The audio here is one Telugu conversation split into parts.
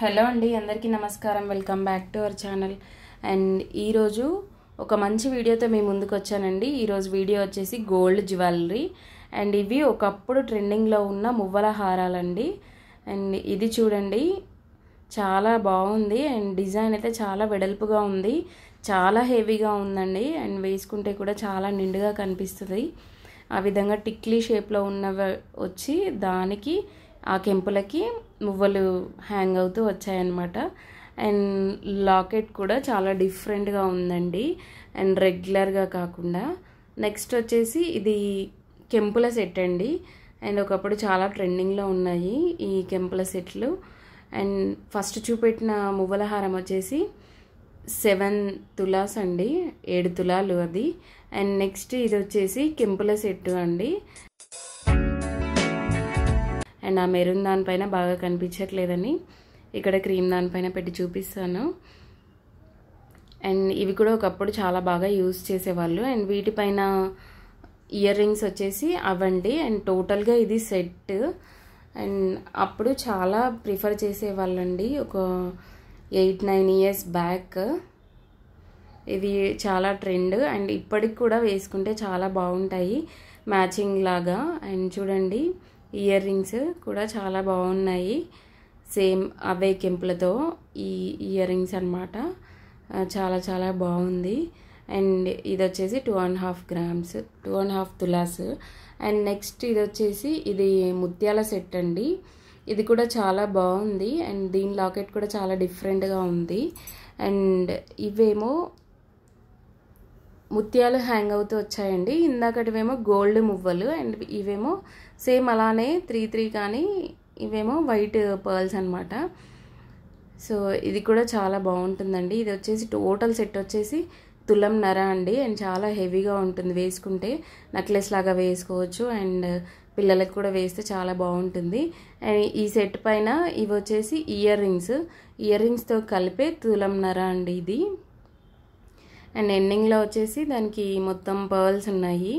హలో అండి అందరికీ నమస్కారం welcome back to our channel and ఈరోజు ఒక మంచి వీడియోతో మీ ముందుకు వచ్చానండి ఈరోజు వీడియో వచ్చేసి గోల్డ్ జ్యువెలరీ అండ్ ఇవి ఒకప్పుడు ట్రెండింగ్లో ఉన్న మువ్వల హారాలండి అండ్ ఇది చూడండి చాలా బాగుంది అండ్ డిజైన్ అయితే చాలా వెడల్పుగా ఉంది చాలా హెవీగా ఉందండి అండ్ వేసుకుంటే కూడా చాలా నిండుగా కనిపిస్తుంది ఆ విధంగా టిక్లీ షేప్లో ఉన్నవి వచ్చి దానికి ఆ కెంపులకి మువ్వలు హ్యాంగ్ అవుతూ వచ్చాయన్నమాట అండ్ లాకెట్ కూడా చాలా డిఫరెంట్గా ఉందండి అండ్ రెగ్యులర్గా కాకుండా నెక్స్ట్ వచ్చేసి ఇది కెంపుల సెట్ అండి అండ్ ఒకప్పుడు చాలా ట్రెండింగ్లో ఉన్నాయి ఈ కెంపుల సెట్లు అండ్ ఫస్ట్ చూపెట్టిన మువ్వల హారం వచ్చేసి సెవెన్ తులాస్ అండి ఏడు తులాలు అది అండ్ నెక్స్ట్ ఇది వచ్చేసి కెంపుల సెట్టు అండి అండ్ ఆ మెరూన్ దానిపైన బాగా కనిపించట్లేదని ఇక్కడ క్రీమ్ దానిపైన పెట్టి చూపిస్తాను అండ్ ఇవి కూడా ఒకప్పుడు చాలా బాగా యూజ్ చేసేవాళ్ళు అండ్ వీటిపైన ఇయర్ రింగ్స్ వచ్చేసి అవండి అండ్ టోటల్గా ఇది సెట్ అండ్ అప్పుడు చాలా ప్రిఫర్ చేసేవాళ్ళండి ఒక ఎయిట్ నైన్ ఇయర్స్ బ్యాక్ ఇది చాలా ట్రెండ్ అండ్ ఇప్పటికి కూడా వేసుకుంటే చాలా బాగుంటాయి మ్యాచింగ్ లాగా అండ్ చూడండి ఇయర్ రింగ్స్ కూడా చాలా బాగున్నాయి సేమ్ అవే కెంపులతో ఈ ఇయర్ రింగ్స్ అనమాట చాలా చాలా బాగుంది అండ్ ఇది వచ్చేసి two and half grams two and half tolas and next ఇది వచ్చేసి ఇది ముత్యాల సెట్ అండి ఇది కూడా చాలా బాగుంది అండ్ దీని లాకెట్ కూడా చాలా డిఫరెంట్గా ఉంది అండ్ ఇవేమో ముత్యాలు హ్యాంగ్ అవుతూ వచ్చాయండి ఇందాకటివేమో గోల్డ్ మువ్వలు అండ్ ఇవేమో సేమ్ అలానే త్రీ త్రీ కానీ ఇవేమో వైట్ పర్ల్స్ అనమాట సో ఇది కూడా చాలా బాగుంటుందండి ఇది వచ్చేసి టోటల్ సెట్ వచ్చేసి తులం నర అండి అండ్ చాలా హెవీగా ఉంటుంది వేసుకుంటే నెక్లెస్ లాగా వేసుకోవచ్చు అండ్ పిల్లలకు కూడా వేస్తే చాలా బాగుంటుంది అండ్ ఈ సెట్ పైన ఇవి వచ్చేసి ఇయర్ రింగ్స్ ఇయర్ రింగ్స్తో కలిపే తులం నర అండి ఇది అండ్ ఎండింగ్లో వచ్చేసి దానికి మొత్తం పర్ల్స్ ఉన్నాయి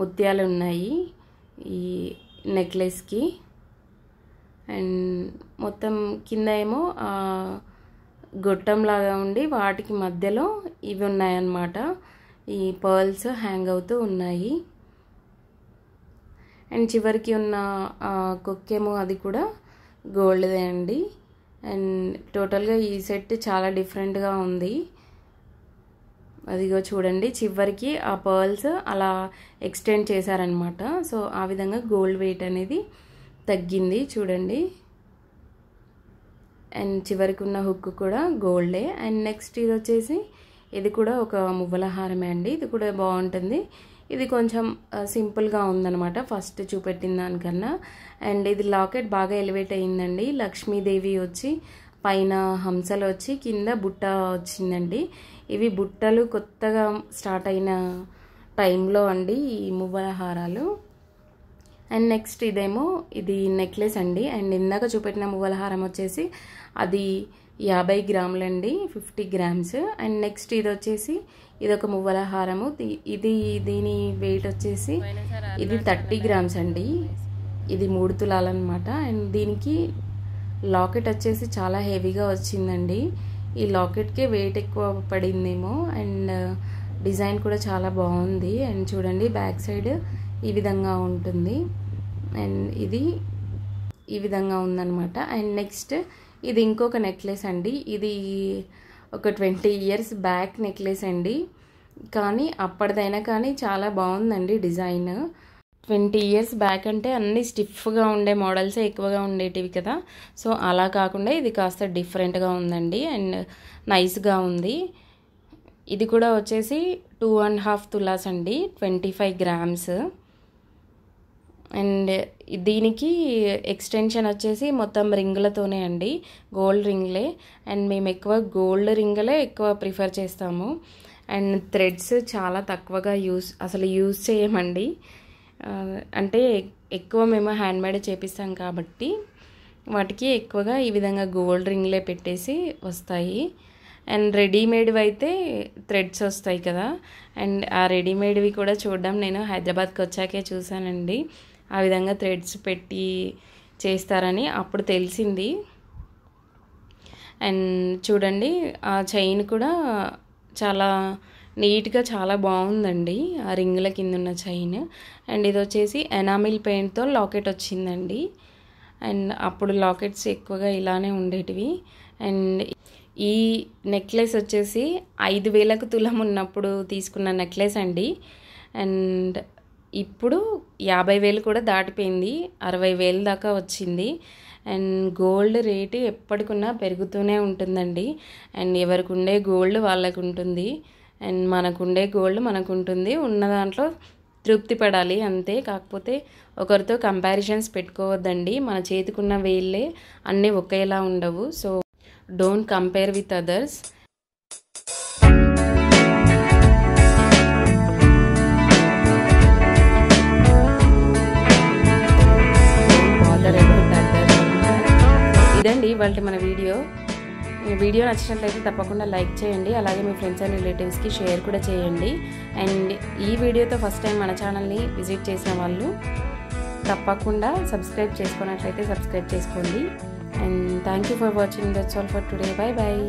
ముత్యాలు ఉన్నాయి ఈ నెక్లెస్కి అండ్ మొత్తం కింద ఏమో గొట్టంలాగా ఉండి వాటికి మధ్యలో ఇవి ఉన్నాయన్నమాట ఈ పర్ల్స్ హ్యాంగ్ అవుతూ ఉన్నాయి అండ్ చివరికి ఉన్న కుక్కేమో అది కూడా గోల్డ్దే అండి అండ్ టోటల్గా ఈ సెట్ చాలా డిఫరెంట్గా ఉంది అదిగో చూడండి చివరికి ఆ పర్ల్స్ అలా ఎక్స్టెండ్ చేశారనమాట సో ఆ విధంగా గోల్డ్ వెయిట్ అనేది తగ్గింది చూడండి అండ్ చివరికి ఉన్న హుక్ కూడా గోల్డే అండ్ నెక్స్ట్ ఇది వచ్చేసి ఇది కూడా ఒక మువ్వల హారమే అండి ఇది కూడా బాగుంటుంది ఇది కొంచెం సింపుల్గా ఉందనమాట ఫస్ట్ చూపెట్టిన దానికన్నా అండ్ ఇది లాకెట్ బాగా ఎలివేట్ అయ్యిందండి లక్ష్మీదేవి వచ్చి పైన హంసలు వచ్చి కింద బుట్ట వచ్చిందండి ఇవి బుట్టలు కొత్తగా స్టార్ట్ అయిన టైంలో అండి ఈ మువ్వలహారాలు అండ్ నెక్స్ట్ ఇదేమో ఇది నెక్లెస్ అండి అండ్ ఇందాక చూపెట్టిన మువ్వలహారం వచ్చేసి అది యాభై గ్రాములండి ఫిఫ్టీ గ్రామ్స్ అండ్ నెక్స్ట్ ఇది వచ్చేసి ఇది ఒక మువ్వల హారము ఇది దీని వెయిట్ వచ్చేసి ఇది థర్టీ గ్రామ్స్ అండి ఇది మూడు తులాలన్నమాట అండ్ దీనికి లాకెట్ వచ్చేసి చాలా హెవీగా వచ్చిందండి ఈ లాకెట్కే వెయిట్ ఎక్కువ పడిందేమో అండ్ uh, డిజైన్ కూడా చాలా బాగుంది అండ్ చూడండి బ్యాక్ సైడ్ ఈ విధంగా ఉంటుంది అండ్ ఇది ఈ విధంగా ఉందనమాట అండ్ నెక్స్ట్ ఇది ఇంకొక నెక్లెస్ అండి ఇది ఒక ట్వంటీ ఇయర్స్ బ్యాక్ నెక్లెస్ అండి కానీ అప్పటిదైనా కానీ చాలా బాగుందండి డిజైన్ ట్వంటీ ఇయర్స్ బ్యాక్ అంటే అన్ని స్టిఫ్గా ఉండే మోడల్సే ఎక్కువగా ఉండేటివి కదా సో అలా కాకుండా ఇది కాస్త డిఫరెంట్గా ఉందండి అండ్ నైస్గా ఉంది ఇది కూడా వచ్చేసి టూ అండ్ హాఫ్ తులాస్ అండి ట్వంటీ ఫైవ్ గ్రామ్స్ అండ్ దీనికి ఎక్స్టెన్షన్ వచ్చేసి మొత్తం రింగులతోనే అండి గోల్డ్ రింగ్లే అండ్ మేము ఎక్కువ గోల్డ్ రింగులే ఎక్కువ ప్రిఫర్ చేస్తాము అండ్ థ్రెడ్స్ చాలా తక్కువగా యూస్ అసలు యూస్ చేయమండి అంటే ఎక్కువ మేము హ్యాండ్ మేడ్ చేపిస్తాం కాబట్టి వాటికి ఎక్కువగా ఈ విధంగా గోల్డ్ రింగ్లే పెట్టేసి వస్తాయి అండ్ రెడీమేడ్వి అయితే థ్రెడ్స్ వస్తాయి కదా అండ్ ఆ రెడీమేడ్వి కూడా చూడడం నేను హైదరాబాద్కి వచ్చాకే చూశానండి ఆ విధంగా థ్రెడ్స్ పెట్టి చేస్తారని అప్పుడు తెలిసింది అండ్ చూడండి ఆ చైన్ కూడా చాలా నీట్గా చాలా బాగుందండి ఆ రింగుల కింద ఉన్న చైన్ అండ్ ఇది వచ్చేసి ఎనామిల్ పెయింట్తో లాకెట్ వచ్చిందండి అండ్ అప్పుడు లాకెట్స్ ఎక్కువగా ఇలానే ఉండేటివి అండ్ ఈ నెక్లెస్ వచ్చేసి ఐదు వేలకు తులం ఉన్నప్పుడు తీసుకున్న నెక్లెస్ అండి అండ్ ఇప్పుడు యాభై వేలు కూడా దాటిపోయింది అరవై వేలు దాకా వచ్చింది అండ్ గోల్డ్ రేటు ఎప్పటికున్నా పెరుగుతూనే ఉంటుందండి అండ్ ఎవరికి ఉండే గోల్డ్ వాళ్ళకు ఉంటుంది అండ్ మనకుండే గోల్డ్ మనకుంటుంది ఉన్న దాంట్లో తృప్తి పడాలి అంతే కాకపోతే ఒకరితో కంపారిజన్స్ పెట్టుకోవద్దండి మన చేతికున్న వేళ్ళే అన్నీ ఒకేలా ఉండవు so don't compare with others ఇదండి వాళ్ళకి మన వీడియో మీ వీడియో నచ్చినట్లయితే తప్పకుండా లైక్ చేయండి అలాగే మీ ఫ్రెండ్స్ అండ్ రిలేటివ్స్కి షేర్ కూడా చేయండి అండ్ ఈ వీడియోతో ఫస్ట్ టైం మన ఛానల్ని విజిట్ చేసిన వాళ్ళు తప్పకుండా సబ్స్క్రైబ్ చేసుకున్నట్లయితే సబ్స్క్రైబ్ చేసుకోండి and thank you for watching that's all for today bye bye